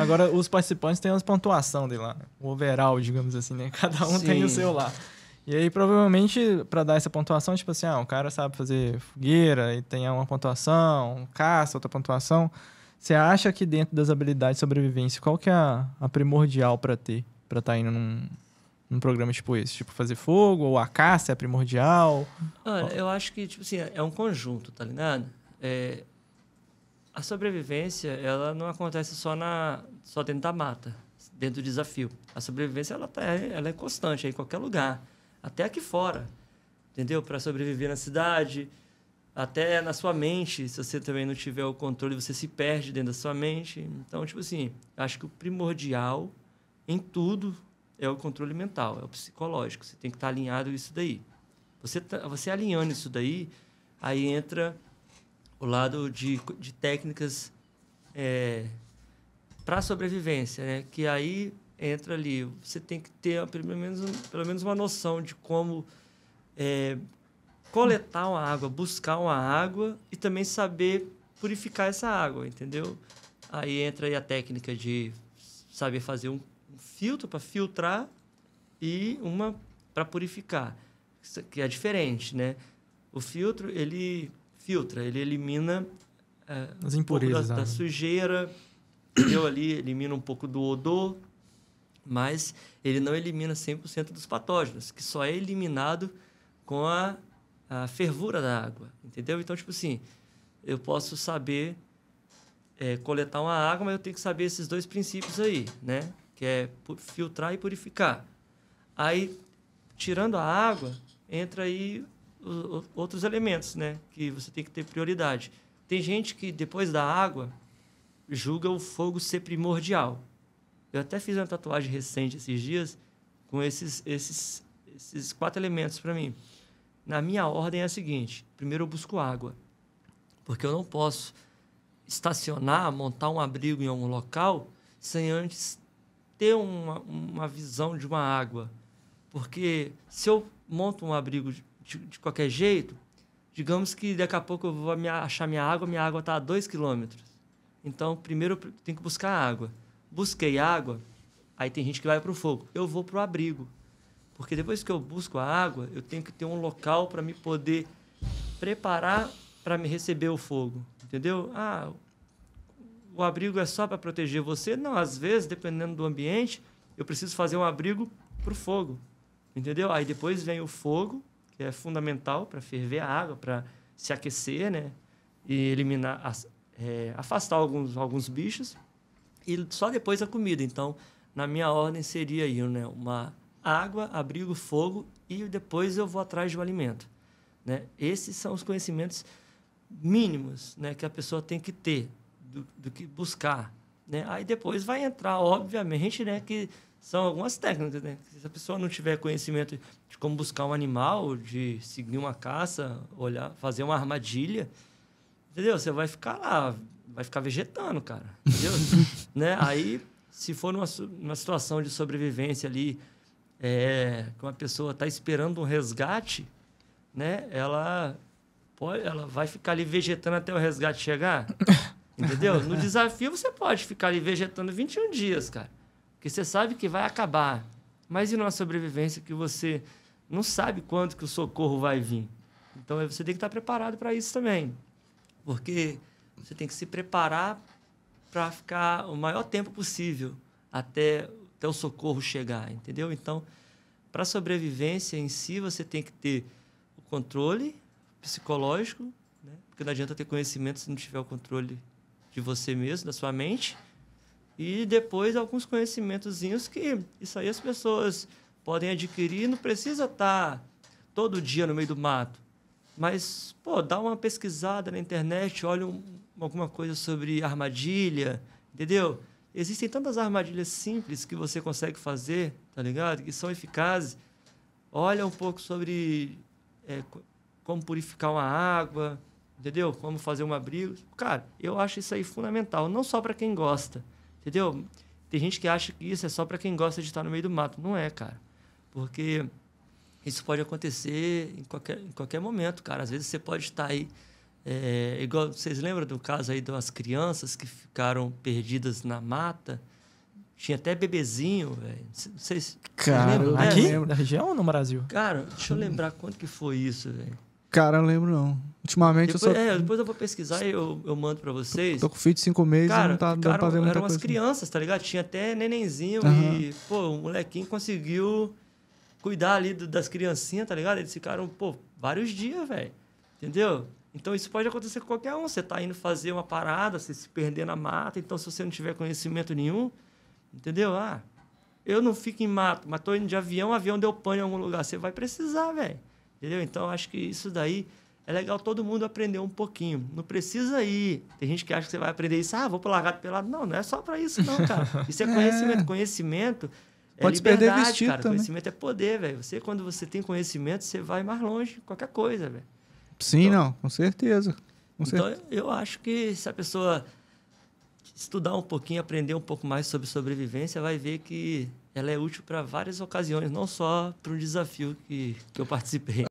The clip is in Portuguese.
Agora, os participantes têm as pontuação de lá. O overall, digamos assim, né? Cada um Sim. tem o seu lá. E aí, provavelmente, para dar essa pontuação, tipo assim, ah, o cara sabe fazer fogueira e tem uma pontuação, caça, outra pontuação. Você acha que dentro das habilidades de sobrevivência, qual que é a, a primordial para ter, para estar tá indo num, num programa tipo esse? Tipo, fazer fogo, ou a caça é primordial? Olha, ou... eu acho que, tipo assim, é um conjunto, tá ligado? É, a sobrevivência ela não acontece só na só dentro da mata dentro do desafio a sobrevivência ela tá, ela é constante é em qualquer lugar até aqui fora entendeu para sobreviver na cidade até na sua mente se você também não tiver o controle você se perde dentro da sua mente então tipo assim acho que o primordial em tudo é o controle mental é o psicológico você tem que estar tá alinhado isso daí você tá, você alinhando isso daí aí entra o lado de, de técnicas é, para sobrevivência, né? Que aí entra ali, você tem que ter pelo menos, pelo menos uma noção de como é, coletar uma água, buscar uma água e também saber purificar essa água, entendeu? Aí entra aí a técnica de saber fazer um, um filtro para filtrar e uma para purificar, que é diferente, né? O filtro ele filtra, ele elimina é, as impurezas, um da, da, né? sujeira, entendeu? ali elimina um pouco do odor, mas ele não elimina 100% dos patógenos, que só é eliminado com a, a fervura da água, entendeu? Então, tipo assim, eu posso saber é, coletar uma água, mas eu tenho que saber esses dois princípios aí, né? Que é filtrar e purificar. Aí, tirando a água, entra aí outros elementos, né? Que você tem que ter prioridade. Tem gente que, depois da água, julga o fogo ser primordial. Eu até fiz uma tatuagem recente esses dias com esses, esses, esses quatro elementos para mim. Na minha ordem é a seguinte: primeiro eu busco água, porque eu não posso estacionar, montar um abrigo em algum local sem antes ter uma, uma visão de uma água. Porque se eu monto um abrigo de, de, qualquer jeito, digamos que daqui a pouco eu vou achar minha água, minha água está a 2 quilômetros. Então, primeiro eu tenho que buscar água. Busquei água, aí tem gente que vai para o fogo. Eu vou para o abrigo. Porque depois que eu busco a água, eu tenho que ter um local para me poder preparar para me receber o fogo. Entendeu? Ah, o abrigo é só para proteger você? Não, às vezes, dependendo do ambiente, eu preciso fazer um abrigo para o fogo. Entendeu? Aí depois vem o fogo que é fundamental para ferver a água, para se aquecer, né? E eliminar, as, é, afastar alguns, alguns bichos. E só depois a comida. Então, na minha ordem seria aí, né? Uma água, abrigo, fogo e depois eu vou atrás do alimento, né? Esses são os conhecimentos mínimos, né? Que a pessoa tem que ter do, do que buscar, né? Aí depois vai entrar, obviamente, né? Que são algumas técnicas. Né? Se a pessoa não tiver conhecimento de como buscar um animal, de seguir uma caça, olhar, fazer uma armadilha, entendeu? Você vai ficar lá, vai ficar vegetando, cara. Entendeu? né? Aí, se for numa, numa situação de sobrevivência ali, é, que uma pessoa está esperando um resgate, né? Ela pode, ela vai ficar ali vegetando até o resgate chegar. Entendeu? No desafio você pode ficar ali vegetando 21 dias, cara que você sabe que vai acabar. Mas e numa sobrevivência que você não sabe quando que o socorro vai vir? Então você tem que estar preparado para isso também. Porque você tem que se preparar para ficar o maior tempo possível até, até o socorro chegar, entendeu? Então, para a sobrevivência em si, você tem que ter o controle psicológico, né? porque não adianta ter conhecimento se não tiver o controle de você mesmo, da sua mente. E depois alguns conhecimentozinhos que isso aí as pessoas podem adquirir, não precisa estar tá todo dia no meio do mato. Mas, pô, dá uma pesquisada na internet, olha um, alguma coisa sobre armadilha, entendeu? Existem tantas armadilhas simples que você consegue fazer, tá ligado? Que são eficazes. Olha um pouco sobre é, como purificar uma água, entendeu? Como fazer um abrigo. Cara, eu acho isso aí fundamental, não só para quem gosta, Entendeu? Tem gente que acha que isso é só para quem gosta de estar no meio do mato. Não é, cara. Porque isso pode acontecer em qualquer, em qualquer momento, cara. Às vezes você pode estar aí. É, igual vocês lembram do caso aí das crianças que ficaram perdidas na mata? Tinha até bebezinho, velho. Vocês. Cara, lembram, aqui? Né? Na região ou no Brasil? Cara, deixa eu lembrar quanto que foi isso, velho. Cara, eu não lembro não. Ultimamente depois, eu só... É, depois eu vou pesquisar e eu, eu mando pra vocês. Tô, com filho de cinco meses cara, e não tá, tá cara, dando pra ver muita eram umas crianças, tá ligado? Tinha até nenenzinho uhum. e, pô, o molequinho conseguiu cuidar ali do, das criancinhas, tá ligado? Eles ficaram, pô, vários dias, velho. Entendeu? Então isso pode acontecer com qualquer um. Você tá indo fazer uma parada, você se perder na mata, então se você não tiver conhecimento nenhum, entendeu? Ah, eu não fico em mato, mas tô indo de avião, o avião deu pano em algum lugar. Você vai precisar, velho. Entendeu? Então acho que isso daí é legal todo mundo aprender um pouquinho. Não precisa ir. Tem gente que acha que você vai aprender isso. Ah, vou pular gato pelado. Não, não é só para isso, não, cara. Isso é, é. conhecimento. Conhecimento é Pode liberdade, perder vestido cara. Também. Conhecimento é poder, velho. Você, quando você tem conhecimento, você vai mais longe qualquer coisa, velho. Sim, então, não. Com certeza. Com então, certeza. eu acho que se a pessoa estudar um pouquinho, aprender um pouco mais sobre sobrevivência, vai ver que ela é útil para várias ocasiões, não só para um desafio que, que eu participei.